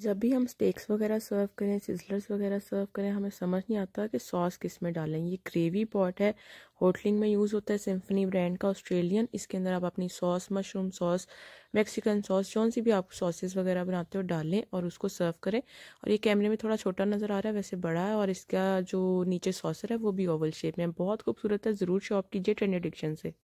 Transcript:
जब भी हम स्टेक्स वगैरह सर्व करें सिजलर्स वगैरह सर्व करें हमें समझ नहीं आता कि सॉस किस में डालें ये ग्रेवी पॉट है होटलिंग में यूज़ होता है सिम्फनी ब्रांड का ऑस्ट्रेलियन इसके अंदर आप अपनी sauce mushroom sauce Mexican sauce जौन सी भी आप सॉसेस वगैरह बनाते हो डालें और उसको सर्व करें और ये कैमरे में थोड़ा छोटा नज़र आ रहा है वैसे बड़ा है और इसका जो नीचे सॉसर है वो भी ओवल शेप में बहुत खूबसूरत है ज़रूर शॉप कीजिए ट्रेंड एडिक्शन से